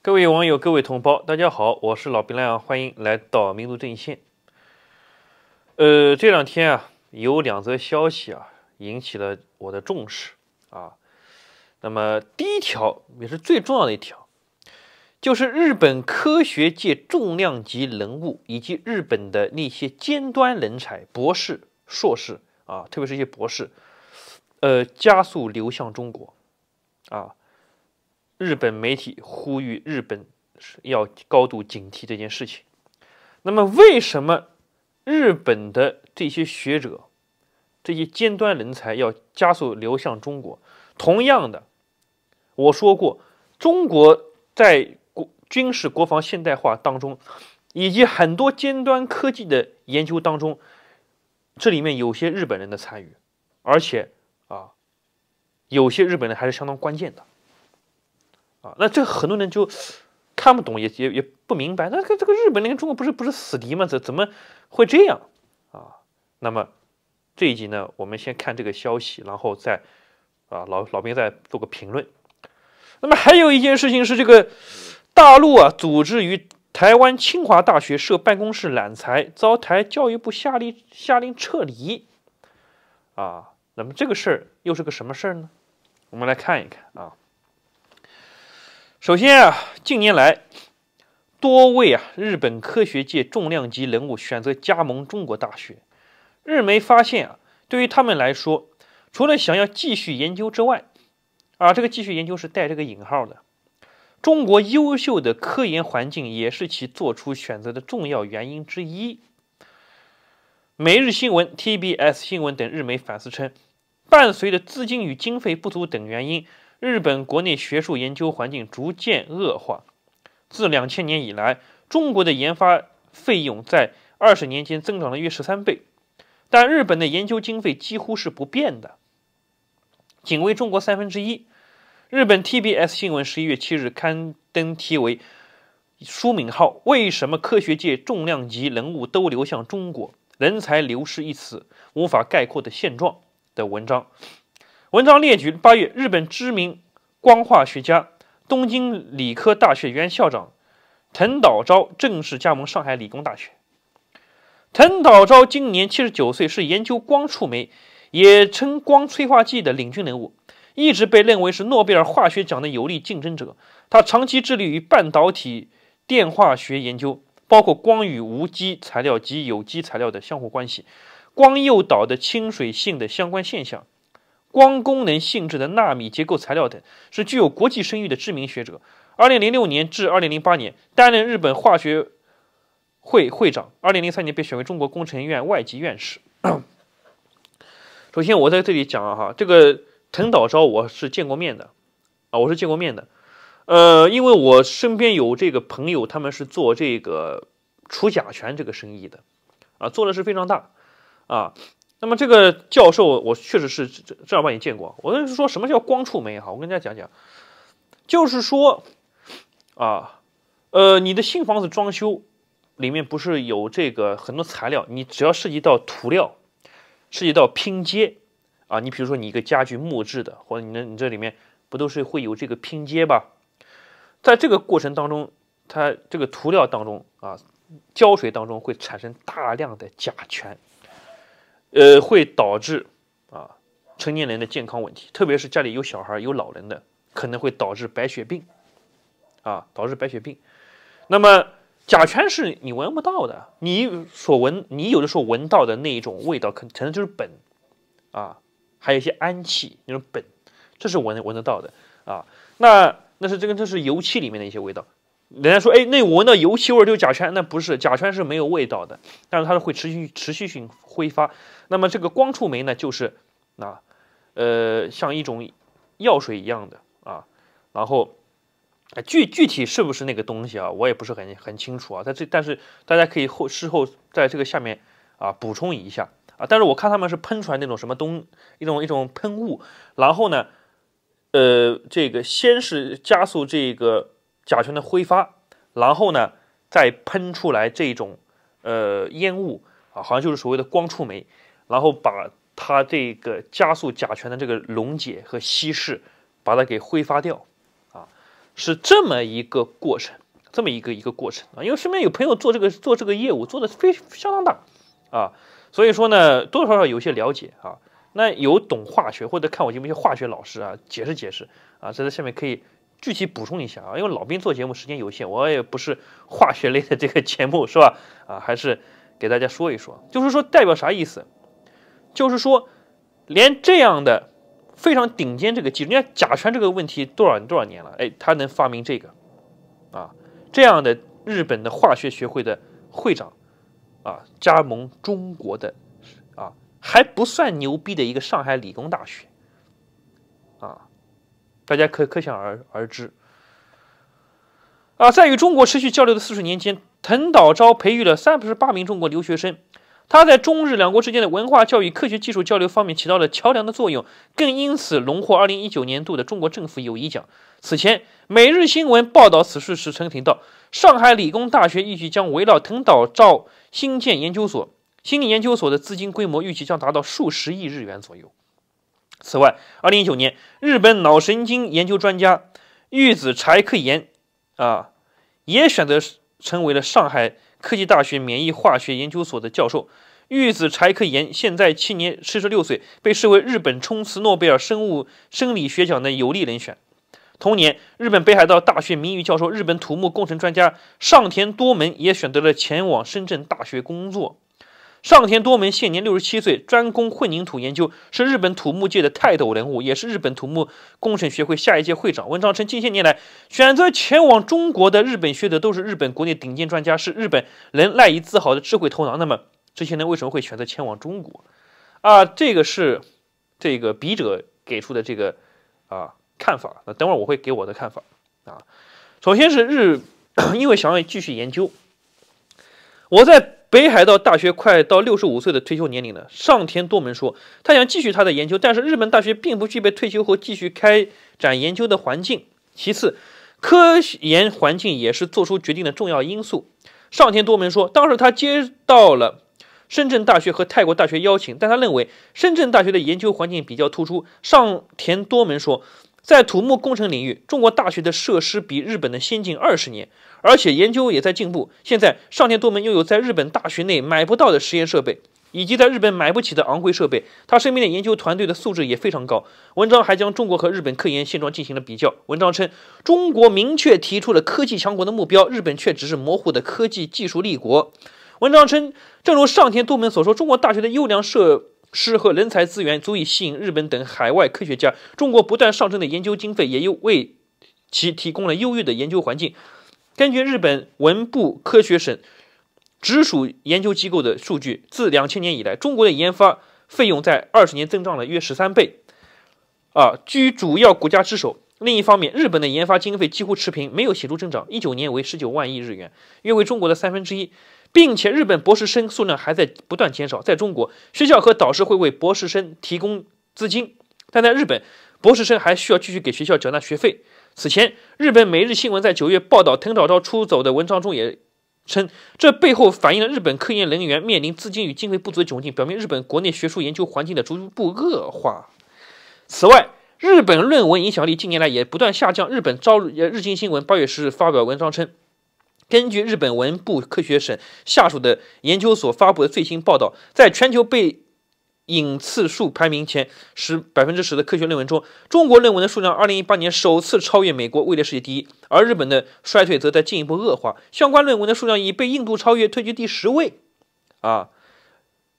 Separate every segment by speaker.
Speaker 1: 各位网友，各位同胞，大家好，我是老兵亮，欢迎来到民族阵线。呃，这两天啊，有两则消息啊，引起了我的重视啊。那么，第一条也是最重要的一条，就是日本科学界重量级人物以及日本的那些尖端人才、博士、硕士啊，特别是一些博士，呃，加速流向中国啊。日本媒体呼吁日本要高度警惕这件事情。那么，为什么日本的这些学者、这些尖端人才要加速流向中国？同样的，我说过，中国在国军事国防现代化当中，以及很多尖端科技的研究当中，这里面有些日本人的参与，而且啊，有些日本人还是相当关键的。啊，那这很多人就看不懂，也也也不明白。那这这个日本跟中国不是不是死敌吗？怎怎么会这样啊？那么这一集呢，我们先看这个消息，然后再啊老老兵再做个评论。那么还有一件事情是，这个大陆啊，组织于台湾清华大学设办公室揽才，遭台教育部下令下令撤离啊。那么这个事儿又是个什么事儿呢？我们来看一看啊。首先啊，近年来，多位啊日本科学界重量级人物选择加盟中国大学。日媒发现啊，对于他们来说，除了想要继续研究之外，啊这个继续研究是带这个引号的，中国优秀的科研环境也是其做出选择的重要原因之一。《每日新闻》、TBS 新闻等日媒反思称，伴随着资金与经费不足等原因。日本国内学术研究环境逐渐恶化。自两千年以来，中国的研发费用在二十年间增长了约十三倍，但日本的研究经费几乎是不变的，仅为中国三分之一。日本 TBS 新闻十一月七日刊登题为“舒敏浩：为什么科学界重量级人物都流向中国？人才流失一词无法概括的现状”的文章。文章列举：八月，日本知名光化学家、东京理科大学原校长藤岛昭正式加盟上海理工大学。藤岛昭今年七十九岁，是研究光触媒，也称光催化剂的领军人物，一直被认为是诺贝尔化学奖的有力竞争者。他长期致力于半导体电化学研究，包括光与无机材料及有机材料的相互关系、光诱导的亲水性的相关现象。光功能性质的纳米结构材料等，是具有国际声誉的知名学者。二零零六年至二零零八年担任日本化学会会长。二零零三年被选为中国工程院外籍院士。首先，我在这里讲哈，这个陈岛昭我是见过面的，啊，我是见过面的，呃，因为我身边有这个朋友，他们是做这个除甲醛这个生意的，啊，做的是非常大，啊。那么这个教授，我确实是正正儿八经见过。我就是说什么叫光触媒哈，我跟大家讲讲，就是说，啊，呃，你的新房子装修里面不是有这个很多材料？你只要涉及到涂料，涉及到拼接啊，你比如说你一个家具木质的，或者你那你这里面不都是会有这个拼接吧？在这个过程当中，它这个涂料当中啊，胶水当中会产生大量的甲醛。呃，会导致啊成年人的健康问题，特别是家里有小孩、有老人的，可能会导致白血病，啊，导致白血病。那么甲醛是你闻不到的，你所闻，你有的时候闻到的那一种味道，可可能就是苯，啊，还有一些氨气，那种苯，这是闻闻得到的啊。那那是这个，这是油漆里面的一些味道。人家说，哎，那我闻到油漆味儿就是甲醛，那不是，甲醛是没有味道的，但是它是会持续持续性挥发。那么这个光触媒呢，就是，啊，呃，像一种药水一样的啊。然后，具具体是不是那个东西啊，我也不是很很清楚啊。但这但是大家可以后事后在这个下面啊补充一下啊。但是我看他们是喷出来那种什么东一种一种喷雾，然后呢，呃，这个先是加速这个。甲醛的挥发，然后呢，再喷出来这种，呃，烟雾啊，好像就是所谓的光触媒，然后把它这个加速甲醛的这个溶解和稀释，把它给挥发掉，啊，是这么一个过程，这么一个一个过程啊。因为身边有朋友做这个做这个业务，做的非相当大，啊，所以说呢，多多少少有一些了解啊。那有懂化学或者看我节目一些化学老师啊，解释解释啊，在这下面可以。具体补充一下啊，因为老兵做节目时间有限，我也不是化学类的这个节目是吧？啊，还是给大家说一说，就是说代表啥意思？就是说连这样的非常顶尖这个技术，人家甲醛这个问题多少多少年了，哎，他能发明这个啊？这样的日本的化学学会的会长啊，加盟中国的啊还不算牛逼的一个上海理工大学啊。大家可可想而知。啊，在与中国持续交流的四十年间，藤岛昭培育了三十八名中国留学生。他在中日两国之间的文化、教育、科学技术交流方面起到了桥梁的作用，更因此荣获二零一九年度的中国政府友谊奖。此前，每日新闻报道此事时曾提到，上海理工大学预计将围绕藤岛昭新建研究所，新的研究所的资金规模预计将达到数十亿日元左右。此外，二零一九年，日本脑神经研究专家玉子柴克岩啊，也选择成为了上海科技大学免疫化学研究所的教授。玉子柴克岩现在七年七十六岁，被视为日本冲刺诺贝尔生物生理学奖的有力人选。同年，日本北海道大学名誉教授、日本土木工程专家上田多门也选择了前往深圳大学工作。上田多门现年六十七岁，专攻混凝土研究，是日本土木界的泰斗人物，也是日本土木工程学会下一届会长。文章称，近些年来选择前往中国的日本学者都是日本国内顶尖专家，是日本人赖以自豪的智慧头脑。那么，这些人为什么会选择前往中国？啊，这个是这个笔者给出的这个啊看法。那等会儿我会给我的看法。啊，首先是日，因为想要继续研究，我在。北海道大学快到六十五岁的退休年龄了，上田多门说，他想继续他的研究，但是日本大学并不具备退休后继续开展研究的环境。其次，科研环境也是做出决定的重要因素。上田多门说，当时他接到了深圳大学和泰国大学邀请，但他认为深圳大学的研究环境比较突出。上田多门说。在土木工程领域，中国大学的设施比日本的先进二十年，而且研究也在进步。现在，上田多门拥有在日本大学内买不到的实验设备，以及在日本买不起的昂贵设备。他身边的研究团队的素质也非常高。文章还将中国和日本科研现状进行了比较。文章称，中国明确提出了科技强国的目标，日本却只是模糊的科技技术立国。文章称，正如上田多门所说，中国大学的优良设。适合人才资源足以吸引日本等海外科学家。中国不断上升的研究经费，也又为其提供了优越的研究环境。根据日本文部科学省直属研究机构的数据，自两千年以来，中国的研发费用在二十年增长了约十三倍，啊，居主要国家之首。另一方面，日本的研发经费几乎持平，没有显著增长。一九年为十九万亿日元，约为中国的三分之一。并且，日本博士生数量还在不断减少。在中国，学校和导师会为博士生提供资金，但在日本，博士生还需要继续给学校缴纳学费。此前，日本每日新闻在九月报道藤沼昭出走的文章中也称，这背后反映了日本科研人员面临资金与经费不足的窘境，表明日本国内学术研究环境的逐步恶化。此外，日本论文影响力近年来也不断下降。日本朝日日经新闻八月十日发表文章称。根据日本文部科学省下属的研究所发布的最新报道，在全球被引次数排名前十百分之十的科学论文中，中国论文的数量二零一八年首次超越美国，位列世界第一。而日本的衰退则在进一步恶化，相关论文的数量已被印度超越，退居第十位。啊，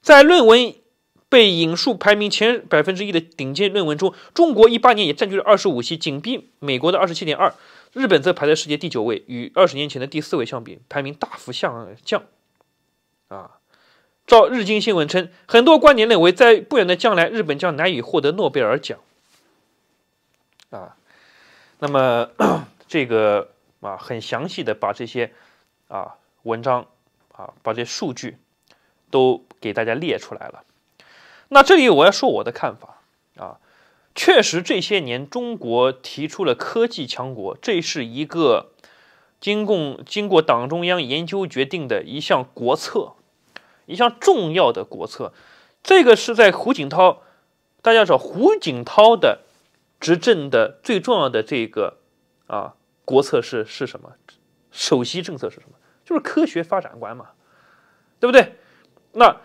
Speaker 1: 在论文被引数排名前百分之一的顶尖论文中，中国一八年也占据了二十五席，紧逼美国的二十七点二。日本则排在世界第九位，与二十年前的第四位相比，排名大幅下降。啊，照日经新闻称，很多观点认为，在不远的将来，日本将难以获得诺贝尔奖。啊，那么 这个啊，很详细的把这些啊文章啊，把这数据都给大家列出来了。那这里我要说我的看法啊。确实，这些年中国提出了科技强国，这是一个经共经过党中央研究决定的一项国策，一项重要的国策。这个是在胡锦涛，大家知道胡锦涛的执政的最重要的这个啊国策是是什么？首席政策是什么？就是科学发展观嘛，对不对？那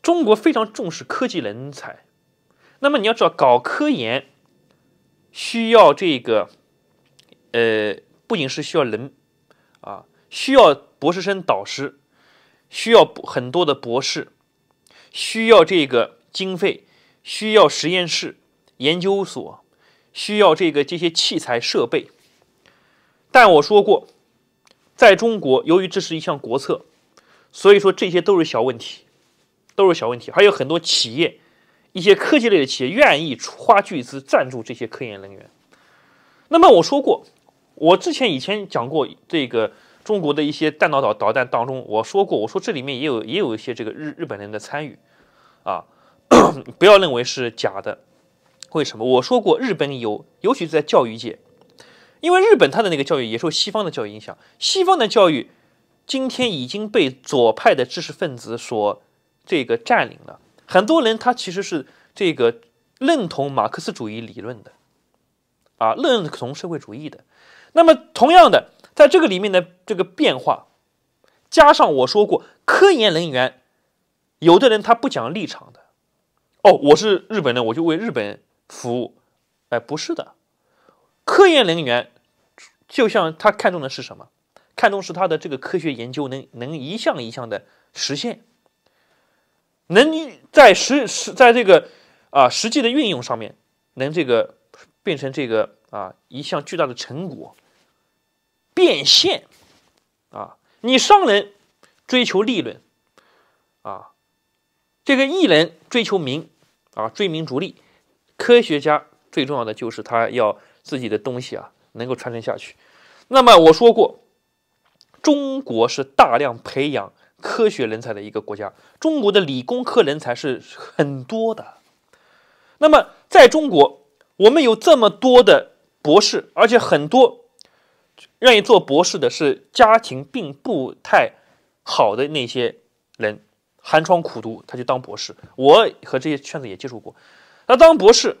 Speaker 1: 中国非常重视科技人才。那么你要知道，搞科研需要这个，呃，不仅是需要人啊，需要博士生导师，需要很多的博士，需要这个经费，需要实验室、研究所，需要这个这些器材设备。但我说过，在中国，由于这是一项国策，所以说这些都是小问题，都是小问题，还有很多企业。一些科技类的企业愿意出花巨资赞助这些科研人员。那么我说过，我之前以前讲过这个中国的一些弹道导导弹当中，我说过，我说这里面也有也有一些这个日日本人的参与啊，不要认为是假的。为什么？我说过，日本有，尤其是在教育界，因为日本它的那个教育也受西方的教育影响，西方的教育今天已经被左派的知识分子所这个占领了。很多人他其实是这个认同马克思主义理论的，啊，认同社会主义的。那么同样的，在这个里面的这个变化，加上我说过，科研人员有的人他不讲立场的，哦，我是日本人，我就为日本服务，哎，不是的，科研人员就像他看中的是什么？看中是他的这个科学研究能能一项一项的实现。能在实实在这个啊实际的运用上面，能这个变成这个啊一项巨大的成果，变现啊，你商人追求利润啊，这个艺人追求名啊，追名逐利，科学家最重要的就是他要自己的东西啊能够传承下去。那么我说过，中国是大量培养。科学人才的一个国家，中国的理工科人才是很多的。那么，在中国，我们有这么多的博士，而且很多愿意做博士的是家庭并不太好的那些人，寒窗苦读，他就当博士。我和这些圈子也接触过。他当博士，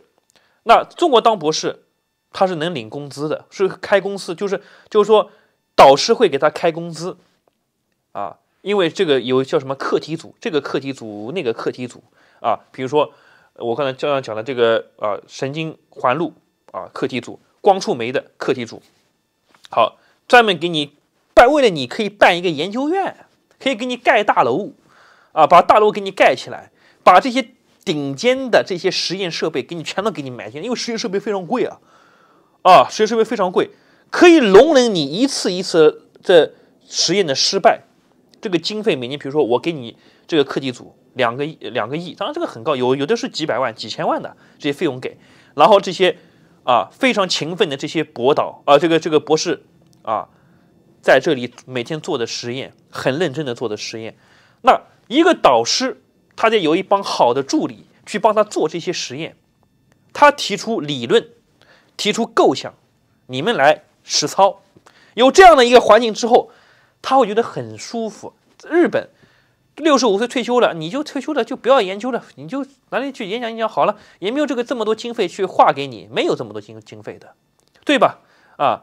Speaker 1: 那中国当博士，他是能领工资的，是开公司，就是就是说，导师会给他开工资啊。因为这个有叫什么课题组，这个课题组那个课题组啊，比如说我刚才这样讲的这个啊神经环路啊课题组、光触媒的课题组，好，专门给你办，为了你可以办一个研究院，可以给你盖大楼啊，把大楼给你盖起来，把这些顶尖的这些实验设备给你全都给你买进来，因为实验设备非常贵啊啊，实验设备非常贵，可以容忍你一次一次的实验的失败。这个经费每年，比如说我给你这个课题组两个亿，两个亿，当然这个很高，有有的是几百万、几千万的这些费用给。然后这些啊非常勤奋的这些博导啊，这个这个博士啊，在这里每天做的实验，很认真的做的实验。那一个导师，他得有一帮好的助理去帮他做这些实验，他提出理论，提出构想，你们来实操。有这样的一个环境之后。他会觉得很舒服。日本六十五岁退休了，你就退休了，就不要研究了，你就哪里去演讲？演讲好了也没有这个这么多经费去划给你，没有这么多经经费的，对吧？啊，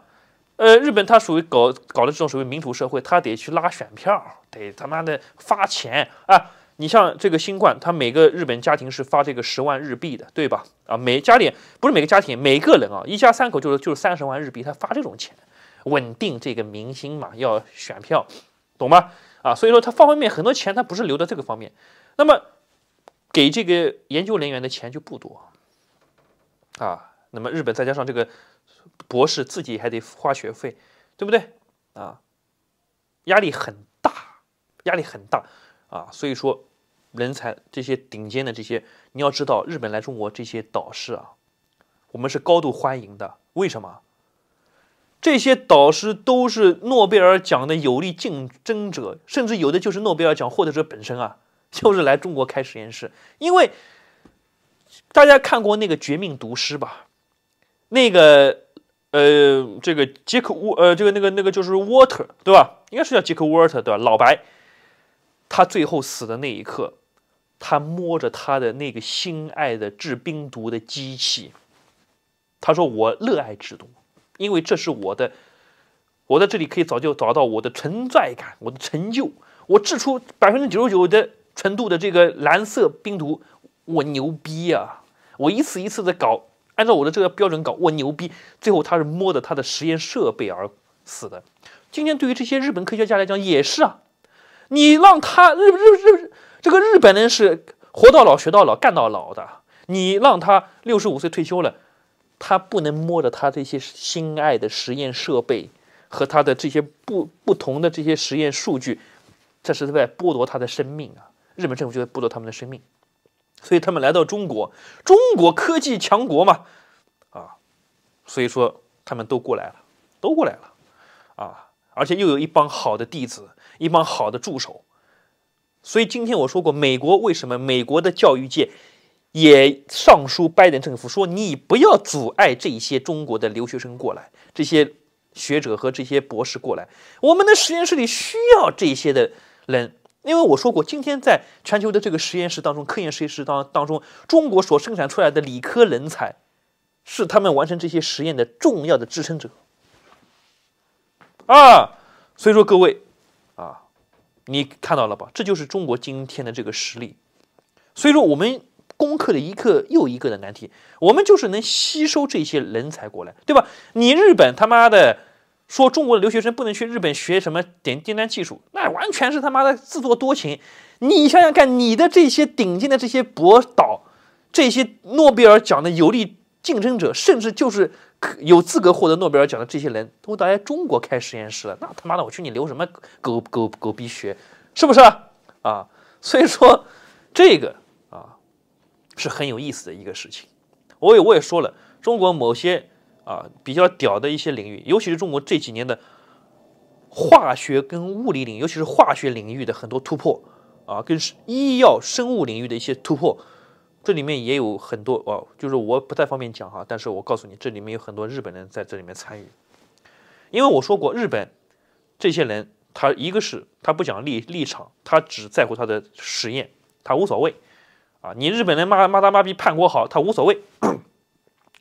Speaker 1: 呃，日本它属于搞搞的这种属于民主社会，他得去拉选票，得他妈的发钱啊！你像这个新冠，他每个日本家庭是发这个十万日币的，对吧？啊，每家里不是每个家庭，每个人啊，一家三口就是就是三十万日币，他发这种钱。稳定这个民心嘛，要选票，懂吗？啊，所以说他方方面面很多钱，他不是留到这个方面，那么给这个研究人员的钱就不多，啊，那么日本再加上这个博士自己还得花学费，对不对？啊，压力很大，压力很大，啊，所以说人才这些顶尖的这些，你要知道日本来中国这些导师啊，我们是高度欢迎的，为什么？这些导师都是诺贝尔奖的有力竞争者，甚至有的就是诺贝尔奖获得者本身啊，就是来中国开实验室。因为大家看过那个《绝命毒师》吧？那个，呃，这个杰克沃，呃，这个那个那个就是沃特，对吧？应该是叫杰克沃特，对吧？老白，他最后死的那一刻，他摸着他的那个心爱的制冰毒的机器，他说：“我热爱制毒。”因为这是我的，我在这里可以早就找到我的存在感，我的成就。我制出百分之九十九的纯度的这个蓝色冰毒，我牛逼呀！我一次一次的搞，按照我的这个标准搞，我牛逼。最后他是摸着他的实验设备而死的。今天对于这些日本科学家来讲也是啊，你让他日日日这个日本人是活到老学到老干到老的，你让他六十五岁退休了。他不能摸着他这些心爱的实验设备和他的这些不不同的这些实验数据，这是在剥夺他的生命啊！日本政府就在剥夺他们的生命，所以他们来到中国，中国科技强国嘛，啊，所以说他们都过来了，都过来了，啊，而且又有一帮好的弟子，一帮好的助手，所以今天我说过，美国为什么美国的教育界？也上书拜登政府说：“你不要阻碍这些中国的留学生过来，这些学者和这些博士过来，我们的实验室里需要这些的人。因为我说过，今天在全球的这个实验室当中，科研实验室当当中，中国所生产出来的理科人才，是他们完成这些实验的重要的支撑者。”啊，所以说各位啊，你看到了吧？这就是中国今天的这个实力。所以说我们。攻克了一个又一个的难题，我们就是能吸收这些人才过来，对吧？你日本他妈的说中国的留学生不能去日本学什么点订单技术，那完全是他妈的自作多情。你想想看，你的这些顶尖的这些博导，这些诺贝尔奖的有力竞争者，甚至就是有资格获得诺贝尔奖的这些人，都到中国开实验室了，那他妈的我去你留什么狗狗狗逼学，是不是啊？所以说这个。是很有意思的一个事情，我也我也说了，中国某些啊比较屌的一些领域，尤其是中国这几年的化学跟物理领域，尤其是化学领域的很多突破啊，跟医药生物领域的一些突破，这里面也有很多哦，就是我不太方便讲哈，但是我告诉你，这里面有很多日本人在这里面参与，因为我说过，日本这些人他一个是他不讲立立场，他只在乎他的实验，他无所谓。你日本人骂骂他妈比叛国好，他无所谓，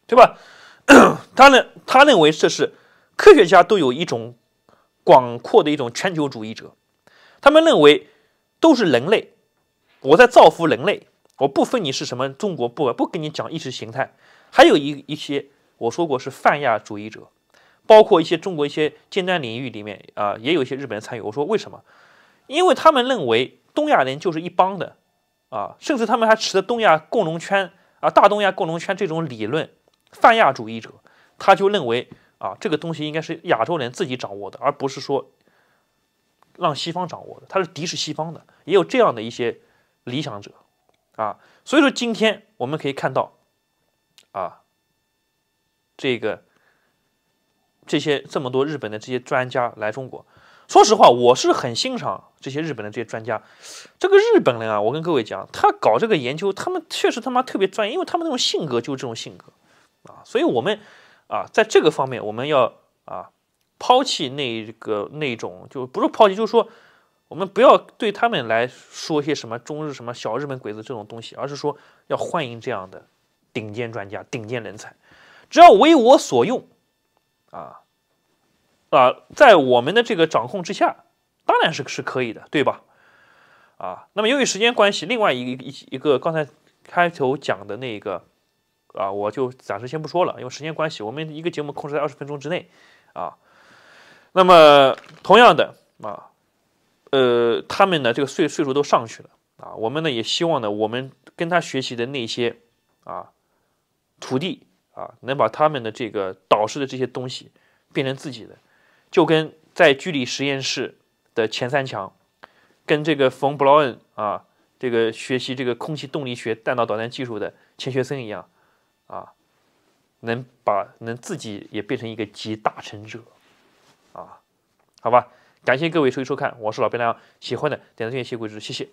Speaker 1: 对吧？他呢，他认为这是科学家都有一种广阔的一种全球主义者，他们认为都是人类，我在造福人类，我不分你是什么中国，不不跟你讲意识形态。还有一一些我说过是泛亚主义者，包括一些中国一些尖端领域里面啊，也有一些日本人参与。我说为什么？因为他们认为东亚人就是一帮的。啊，甚至他们还持的东亚共荣圈啊，大东亚共荣圈这种理论，泛亚主义者，他就认为啊，这个东西应该是亚洲人自己掌握的，而不是说让西方掌握的，他是敌视西方的，也有这样的一些理想者啊，所以说今天我们可以看到啊，这个这些这么多日本的这些专家来中国。说实话，我是很欣赏这些日本的这些专家。这个日本人啊，我跟各位讲，他搞这个研究，他们确实他妈特别专业，因为他们那种性格就是这种性格啊。所以，我们啊，在这个方面，我们要啊抛弃那个那种，就不是抛弃，就是说，我们不要对他们来说些什么中日什么小日本鬼子这种东西，而是说要欢迎这样的顶尖专家、顶尖人才，只要为我所用啊。啊，在我们的这个掌控之下，当然是是可以的，对吧？啊，那么由于时间关系，另外一个一一个刚才开头讲的那个啊，我就暂时先不说了，因为时间关系，我们一个节目控制在二十分钟之内啊。那么同样的啊，呃，他们呢这个岁岁数都上去了啊，我们呢也希望呢，我们跟他学习的那些啊徒弟啊，能把他们的这个导师的这些东西变成自己的。就跟在居里实验室的前三强，跟这个冯·布劳恩啊，这个学习这个空气动力学、弹道导弹技术的钱学森一样，啊，能把能自己也变成一个集大成者，啊，好吧，感谢各位收收看，我是老白，亮，喜欢的点赞订阅，谢关注，谢谢。